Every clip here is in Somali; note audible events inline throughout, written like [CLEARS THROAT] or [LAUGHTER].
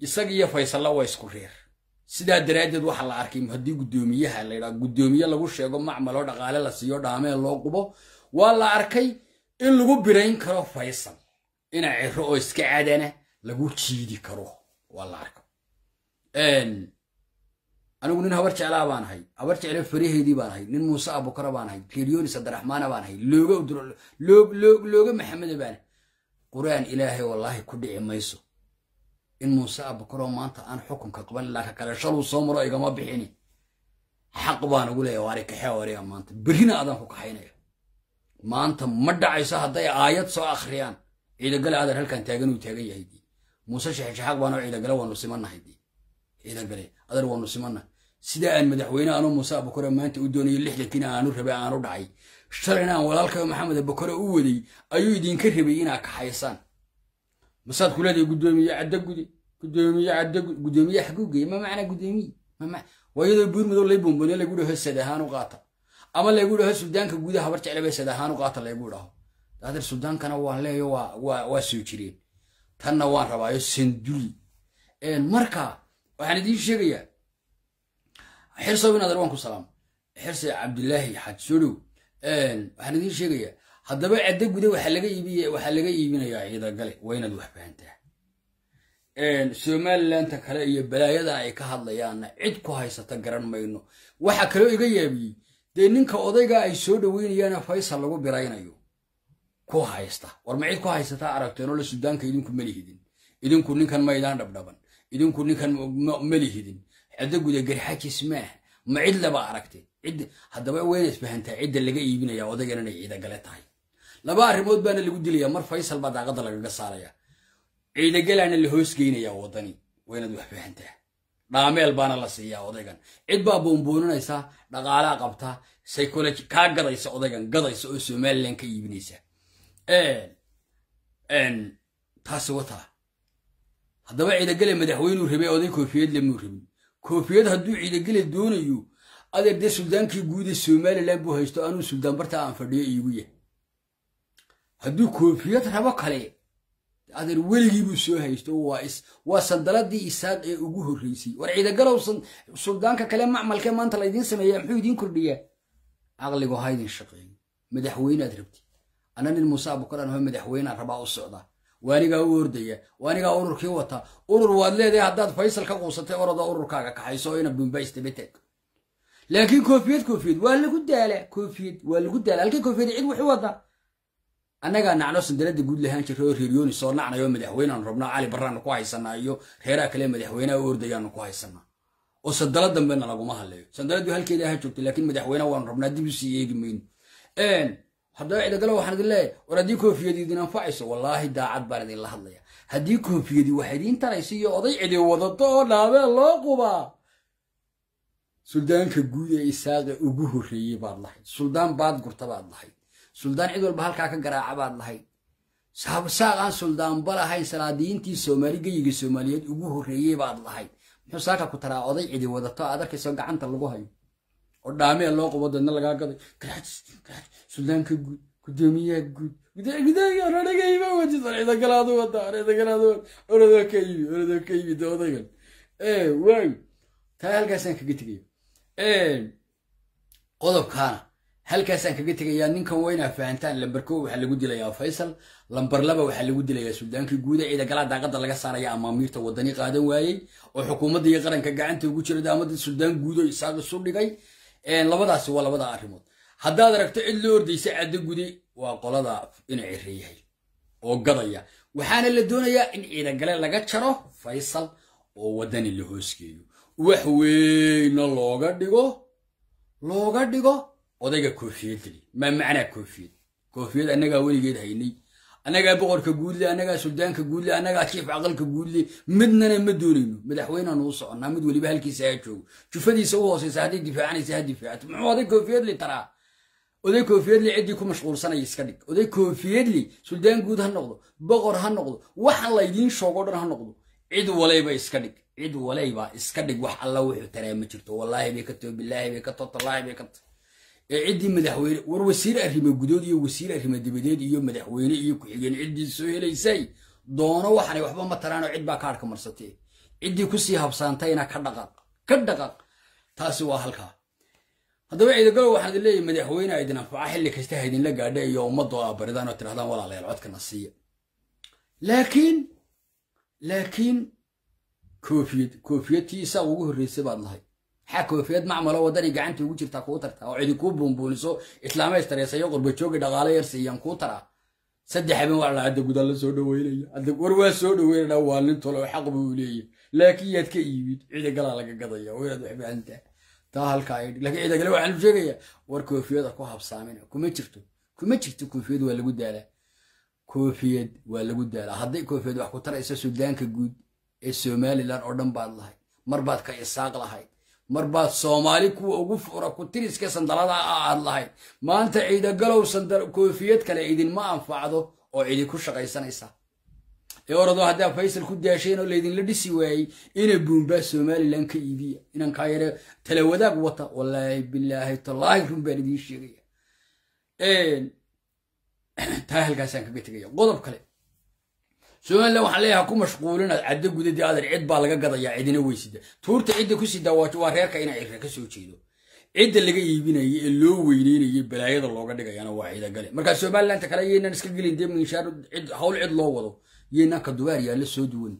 isaga iyo faysallo waa isku reer sidaa daraaddeed waxaa la arkay haddii guddoomiyaha laydhaa guddoomiye lagu sheego macmalo dhaqaale la siiyo dhaamee loo qubo waa la arkay in lagu birayn karo faysal ina ciro oo iska cadana lagu jiidi karo waa la arka anigu nin habar jeclaa baan ahay habar jecla faraheedii baan ahay nin muuse abukara baan ahay kelyonis abdiraxmaana baan ahay looga maxameda baan qur-aan ilaahay wallaahi ku dhici mayso in muuse abakaroo maanta aan xukunka qaban laka kale shaluu soo maro igama bixini xaq baan ugu leeya waari kaxee waariga maanta berrina adaan ku kaxaynaya maanta ma dhacayso hadday aayad soo akhriyaan ciidagale adar halkan taagan uu taagan yahay dii muuse shaxishaxaaq baanoo ciidagale waanu simannahay dii ciidagale adar waanu simannahay sida aan madaxweyne aanu muuse abakore maanta u doonayo lixdankiina aanu rabay aanu dhacay shalayna aan walaalkayo maxamed abakore u waday ayuu idinka rabay inaa kaxaysaan masaad ku leedahay guddoomiye caddo gudoomiye caddo gudoomiye xaguugey ma macnaa gudoomiye waa iyadoo buurmadow lay bombone lagu dhaho sad ahaan u qaata ama lagu dhaho suldaanka guudaha habar jeclaba sad ahaan u qaata laygu dhaho daadeer suldaankana waan leeyo waa soo jireen tanna waan rabaayo sanduli marka waxaan idiin sheegayaa xirsow in waan ku salaamo xirse cabdilaahi xaj soo dhow waxaan idiin sheegayaa haddaba caddo guda waxaa laga iibinayaa ciidagale waa inaad wax fahantaa somalilandka kale iyo balaayada ay ka hadlayaanna cid ku haysata garan mayno waxaa kaloo iga yaabiyey dee ninka odaygaa ay soo dhoweynayaana faysal lagu biraynayo ku haysta war ma cid ku haysataa aragteenoo la suudaanka idinku malihidin idinku ninkan maydaan dhabdhaban idinku ninkan malihidin cidda guda garxajis maah ma cid laba aragte haddaba wayna isfahantaa cidda laga iibinaya odaygan inay ciida tahay laba arrimood baana lagu dilayaa mar faysal baa daaqadda lagaga saaraya ciidagalaana la hoos geynayaa wadani inaad wax fahantaa dhaameel baana la siiyaa odaygan cid baa boonbooninaysa dhaqaalaa qabta psychology kaa gadaysa odaygan gadaysa oo somalilan ka iibinaysa taasi wataa haddaba ciidagele madaxweynuu rabay oday koofiyad lemuu rabin koofiyad hadduu ciidagele doonayo adeer dee suldaankii guuda somalilan buu haysto anuu suldaan barta aan fadhiyo iigu yahay hadduu koofiyad rabo kale adeer weligiibuu soo haysto waa sandaladii isaaq ee ugu horreysay war ciidagalow suldaanka kale macmalkee maanta laydin sameeyaa muxuu idiin kordhiyaa caqligo haydin shaqeeyo madaxweyneaad rabti ana nin muuse abukaran ho madaxweynaa rabaa u socda waanigaa u ordaya waanigaa ururkii wata urur waad leedahay haddaad faysal ka quusatay orodoo ururkaaga kaxayso ina bumbaystabataag laakiin koofiyad koofiyad waa lagu daala koofiyad waa lagu daala halkii koofiyad cid wuxuu wadaa annagaa nacno sandaladda guud lahaan jirray oo reeryooni soo nacnayo oo rabnaa cali barraanu ku haysanaa iyo reeraha kale madaxweyneha u ordayaanu ku haysanaa oo sandalad dambena laguma hadleeyo sandaladdu halkeeda ahaan joogtay laakiin madaxweyneha waanu rabnaa dib usii eegi mayno haddaba cidagalo waxaan idin leeyahy war haddii koofiyadi idin anfacayso wallaahi daacad baan idinla hadlaya haddii koofiyadi waxa idiin taraysa iyo oday cidi wadato oo dhaabeen loo qubaa suldaanka guud ee isaaqe ugu horreeyey baad lahayd suldaan baad gurta baad lahayd suldaan cid walba halkaa ka garaacabaad lahayd saabsaaq aan suldaanba lahayn salaadiyiintii soomaali geyiga soomaaliyeed ugu horreeyey baad lahayd muxuu saaka ku taraa oday cidi wadato aad arkayso gacanta lagu hayo oo dhaamee loo qubo dadna lagaa gaday suldaanka guud gudoomiyaha guud qodobkaana halkaasaan kaga tegayaa ninkan waa inaa fahantaan lambar koo waxaa lagu dilayaa faysal lambar laba waxaa lagu dilayaa suldaankii guuda ciidagalaha daaqadda laga saaraya amaamiirta wadani qaadan waayey oo xukuumadda iyo qaranka gacanta ugu jira daamadii suldaan guudo isaaq isu dhigay labadaasi waa labada arrimood haddaad aragto cid loo ordaysa caddo waa qolada inuu ciri oo gadaya waxaana la doonayaa in ciidagale laga jaro faysal oo waddani la hoosgeeyo wax weyna looga dhigo looga dhigo odayga koofiyad tiri maa macnaa koofiyad koofiyad annagaa weligeed haynay annagaa boqorka guudle annagaa suldaanka guudle annagaa jiif aqalka guudle midnana ma doonayno madaxweyneanu u soconnaa mid weliba halkiisa ha joogo jufadiisa u hooseysa hadday difaacanaysa ha difaacato muxuu oday koofiyadli taraa oday koofiyadli ciddii ku mashquulsanaya iska dhig oday koofiyadli suldaan guud ha noqdo boqor ha noqdo waxaan laydiin shoogo dhan ha noqdo cid walayba iska dhig cid walayba iska dhig wax alla wuxuu taraa ma jirto wallaahi bay ka too bilaahi bay ka too tallaahi bay ka too ee ciddii madaxweyne war wasiir arrimo gudood iyo wasiir arrimo dibadeed iyo madaxweyne iyo ku-xigeen ciddii soo helaysay doono waxanay waxba ma taraanoo cid baa ka adhka marsatee ciddii kusii habsaantayna ka dhaqaq ka dhaqaq taasi waa halkaa haddaba ciidagalow waxaan idin leeyahay madaxweyne aydin anfaca ah xilli kasta ha gaadha iyo ummadoo aa baridaan oo tirahdaan walaalayaal codkana siiya laakiin laakiin koofiyad koofiyadtii isaaq ugu horreysay baad lahay maxaa koofiyad macmalo wadanay gacantii ugu jirtaa kuu tarta oo cidi kuu buunbuuniso islaamaystareysayo qurbajoogi dhaqaalo yar siiyaan kuu taraa saddex habeen waa dhahada gudaan la soo dhoweynaya adda war waa soo dhoweynana waa nin tolo xaq buu leeyahay laakiin yaad ka iibid ciidagalaa laga gadaya oo inaad waxbaantaa taa halkaa ay laakiin ciidagale waxaan war koofiyada ku habsaamina kuma jirto kuma jirto koofiyad waa lagu daalaa koofiyad waa lagu daalaa hadday koofiyad wax ku taraysa suudaanka guud ee somalilan oo dhan baad lahayd mar baad ka isaaq lahayd marbaad soomaali kuwa ugu fura kutiriska sandalada ah aad lahayd maanta ciidagalow koofiyad kale idinma anfacdo oo idinku shaqaysanaysaa ee orado haddaa faysal ku daasheen oo laydinla dhisi waayey ina buumbaa somalilan ka iibiya inankaa yare talawadaag wata wallaahi bilaahi tallaahi run baan idiin sheegaya [CLEARS THROAT] taa halkaasaan kaga tegaya qodob kale somalilan waxaan leeyahay ha ku mashquulin aad caddo gudadii cid baa laga gadayaa cidina weysida tuurta cidda ku sidaa waa reerka ina cira ka soo jeedo cidda laga iibinaya ee loo weyneynaya balaayada looga dhigayana waa ciidagale markaa somalilanta kale yeynaan iska gelin dee minshaar hawl cid loo wado yeynaan ka dubaar yaalla soo duwan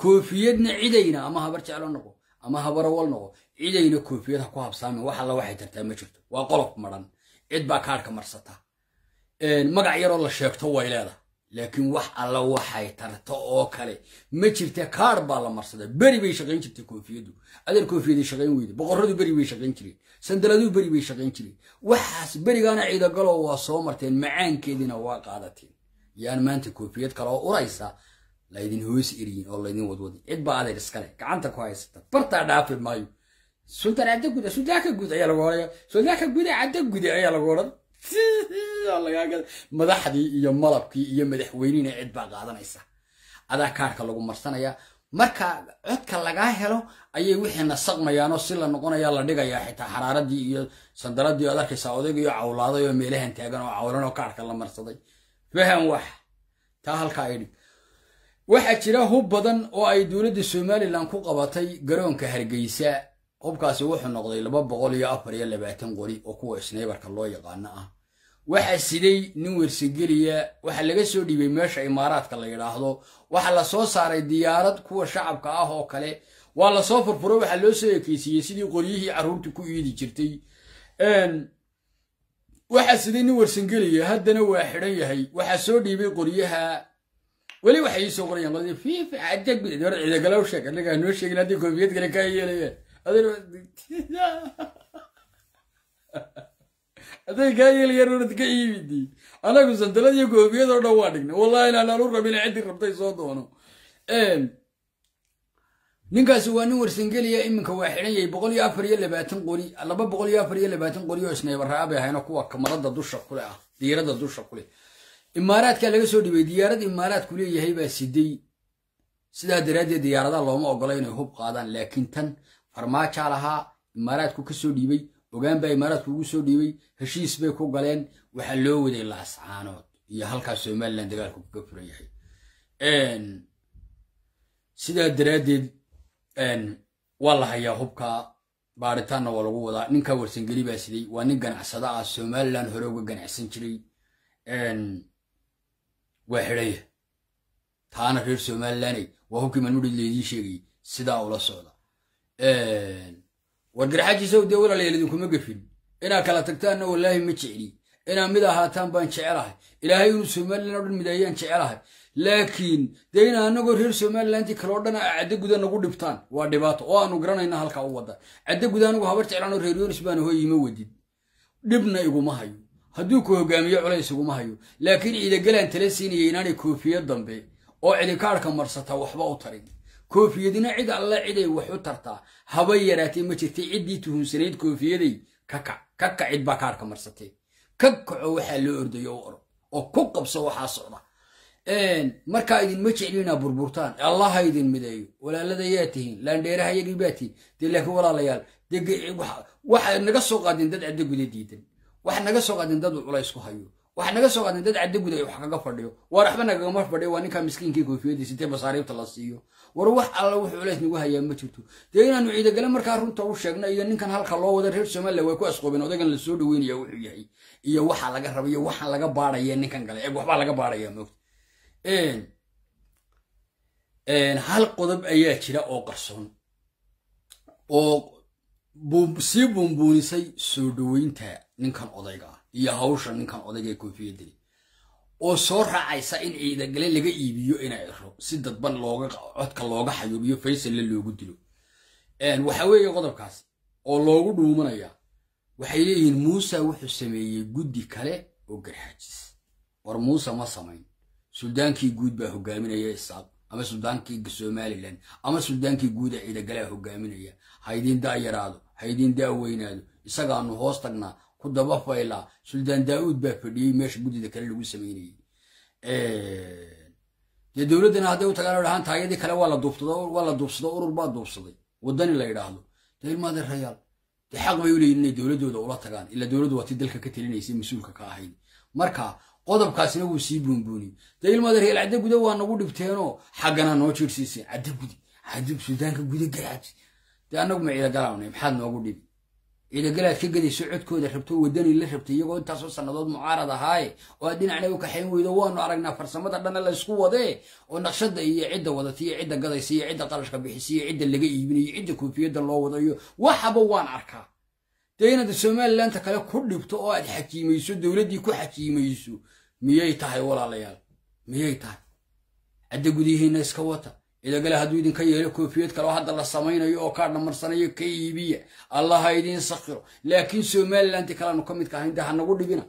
koofiyadna cidayna ama habar jeclo noqo ama habarawal noqo cidayna koofiyad ha ku habsaamin wax alla waxay tartaa ma jirto waa qolof maran cid baa kaarhka marsata magac yaroo la sheegto way leedahay laakiin wax alla waxay tarto oo kale ma jirta kaar baa la marsaday beri bay shaqayn jirtay koofiyadu adeer koofiyada shaqayn weyda boqoradu beri bay shaqayn jireen sandaladuu beri bay shaqayn jireen waxaas berigaana ciidagalo waa soo marteen macaankeediina waa qaadateen yaan maanta koofiyad kale uraysa laydin hoos eriyin oo laydin wadwadin cid baa adeer iskale gacanta ku haysata bartaa dhaafi maayo suntan cadda guda sudaka gud ayaa lagu oraya sudaka guda cadda guda ayaa lagu oran madaxdii iyo malabkii iyo madaxweynihina cid baa qaadanaysa adaa kaarka lagu marsanaya marka codka lagaa helo ayay wixiina saqmayaanoo si la noqonayaa la dhigaya xitaa xaraaradii iyo sandaladii oad arkaysaa odaygiioo cawlaaday oo meelahan taagan oo cawlan oo kaarka la marsaday fahan wax taa halkaa idhi waxaa jira hub badan oo ay dowladda somalilan ku qabatay garoonka hargeysa hubkaasi wuxuu noqday laba boqol iyo afar iyo labaatan qori oo kuwa snaybarka loo yaqaano ah waxaa siday nin wersegeliya waxaa laga soo dhiibay meesha imaaraadka la yidhaahdo waxaa la soo saaray diyaarad kuwa shacabka ah oo kale waa lasoo furfuro waxaa loo soo ekeysiiyey sidii qoryihii carruurta ku iidi jirtay waxaa siday nin wersengeliya haddana waa xidhan yahay waxaa soo dhiibay qoryaha weli waxay ii qorayaan qoladi fiif cajag cidagalowsheg anagaa noo sheegin haddii koofiyad kale kaa yeelayaan aday kaa yeelyarad ka iibidi anagu sandalad iyo goobiyadoo dhan waa dhignay wallahi laalalu rabina ciddii rabtay soo doono ninkaasi waa nin warsangeliya iminka waa xidhan yahay boqol iyo afar iyo labaatan qoli laba boqol iyo afar iyo labaatan qoli oo isnaybaraa bay ahayno kuwa kamarada dusha kule ah diirada dusha kule imaaraadka laga soo dhibay diyaarad imaaraadku leeyahay baa siday sidaa daraaddeed diyaaradaha looma ogola inay hub qaadaan laakiin tan farmaajaa lahaa imaaraadku ka soo dhiibay ogaan baa imaaraadku ugu soo dhiibay heshiis bay ku galeen waxaa loo waday laascaanood iyo halkaa somalilan dagaalku kaga furan yahay sidaa daraaddeed waa la hayaa hubka baaritaanna waa lagu wadaa ninkaa warsangeli baa siday waa nin ganacsada ah somalilan hore uga ganacsan jiray waa xidhaya taana reer somalilaney waa hubkii malmudhid laydii sheegayay sidaa ula socda wargarxaaji dee walaalayaal idinkuma gefin inaad kala tagtaanna wallaahi ma jecli inaad mid ahaataan baan jecelahay ilaahay inu somalilan o dhan midaayaan jecelahay laakiin dee ina anagoo reer somalilanti kale o dhan ah, cadde guda nagu dhibtaan waa dhibaato oo aanu garanayna halkaa u wada caddo guda anigu habar jeclaanoo reer yonis baana hoyiima wadid dhibna iguma hayo hadduu ku hogaamiyo culays iguma hayo laakiin ciidagalaan tala siinaya inaanay koofiya dambe oo cidikaadhka marsata waxba u tarin koofiyadina cid alla ciday waxu tartaa haba yaraatee ma jirtay ciddii tuhunsanayd koofiyaday ka kac ka baa ka arka marsatee ka kaco waxaa loo ordayo u org oo ku qabso waxaa socda markaa idinma jeclinaa burburtaan allaha idin mideeyo walaalada yaa tihiin laandheeraha yadhiibaa tihiin dee laakiin walaalayaal waxaad naga soo qaadeen dad caddo guda diidan waxaad naga soo qaadeen dad culays ku hayo waxaa naga soo qaadnay dad caddi guud wax kaga fadhiyo waar waxba nagagama fadhiyo waa ninkaa miskiinkii koofiyadiisa intee masaariibta la siiyo war wax alla wuxu culeys nagu hayaa ma jirto dee inaanu ciidagale markaa runta u sheegna iyo ninkan halka loo wada reer somalilan waa ku asqoobeen odaygan la soo dhaweynaya wuxuu yahay iyo waxaa laga raba iyo waxaan laga baadhaya ninkan kale eeg waxbaa laga baadhaya moogta hal qodob ayaa jira oo qarsoon oo sii buunbuunisay soo dhaweynta ninkan odaygaa ah iyo hawsha ninkan odayga koofiya oo soo raacaysa in ciidagale laga iibiyo inay iro si dadban codka looga xayuubiyo faysalle loogu dilo waxa weeye qodobkaas oo loogu dhuumanaya waxay leeyihiin muuse wuxuu sameeyey guddi kale oo garxaajis war muuse ma samayn suldaankii guud baa hogaaminaya isaaq ama suldaankii somalilan ama suldaankii guud ee ciidagalea hogaaminaya haydiin daa yaraado haydiin daa weynaado isagaanu hoos tagnaa ku daba fayla suldaan daauud baa fadhiyey meesha guddida kale lagu samaynayey dee dowladdana hadday u tagaan dhahaan taayadii kale waa la duubsado urur baa duubsaday waddani la idhaahdo dee ilmaade rayaal dee xaq bay uleeyiin inay dowladdooda ula tagaan ilaa dowladdu waa ti dalka ka talinaysa mas-uulka ka ahayd marka qodobkaasina wuu sii buunbuuni dee ilmaade rayaal cadda guda waa nagu dhibteenoo xaggana noo jiirsiiseen cadda gudi cadub sudaanka guda garaaj dee annagu ma ciila galaanay maxaad noogu dhibi ciidagalaad ka gadayso codkooda rabto wadani la rabtay iyagoo intaasoo sannadood mucaarad ahaaye oo aad dhinacna u kaxayn weydo waanu aragnaa farsamada dhanna laysku wadee oo naqshadda iyo cidda wadata iyo cidda gadaysa iyo cidda qarashka bixisa iyo cidda laga iibinayo iyo cidda koofiyadda loo wadayo waxaba waan arkaa dee inaad somalilandta kale ku dhibto oo aad xakiimayso dowladdii ku xakiimayso miyay tahay walaalayaal miyay tahay cadda gudihiinna iska wata idagale hadduu idinka yeelo koofiyad kale oo hadda la samaynayo oo kaa dhamarsanayo ka iibiya allaha idiin sakiro laakiin somalilanti kaleanu ka midka ahayn dee hanagu dhibina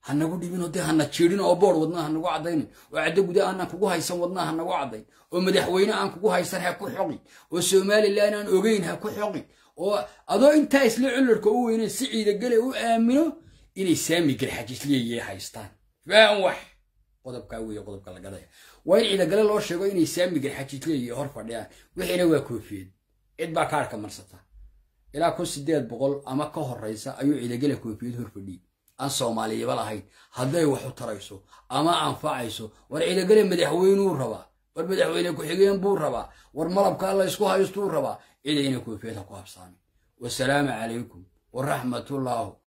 hanagu dhibino dee hana jiidhin oo boor wadnaa hanagu caddaynin oo caddo guda aanaan kugu haysan wadnaa hanagu caddayn oo madaxweyne aan kugu haysan ha ku xoqi oo somalilan aan ogeyn ha ku xoqi oo adoo intaa isla cullarka u weynen si ciidagale u aamino inay saami garxajisliyaye haystaan faan wax qodobkaa weeye qodobka lagadaya waa in ciidagale loo sheego inay saamigan xajileeyiyo hor fadhiyaan wixiina waa koofiyed cid baa kaarka marsata ilaa kun sideed boqol ama ka horeysa ayuu ciidagale koofiyad horfadhiya aan soomaaliyaba lahayn hadday wax u tarayso ama anfacayso war ciidagale madaxweynuu rabaa war madaxweyne ku-xigeen buu rabaa war malabka laysku haystuu rabaa cidayna koofiyada ku habsaamin wasalaamu calaykum waraxmatullaahu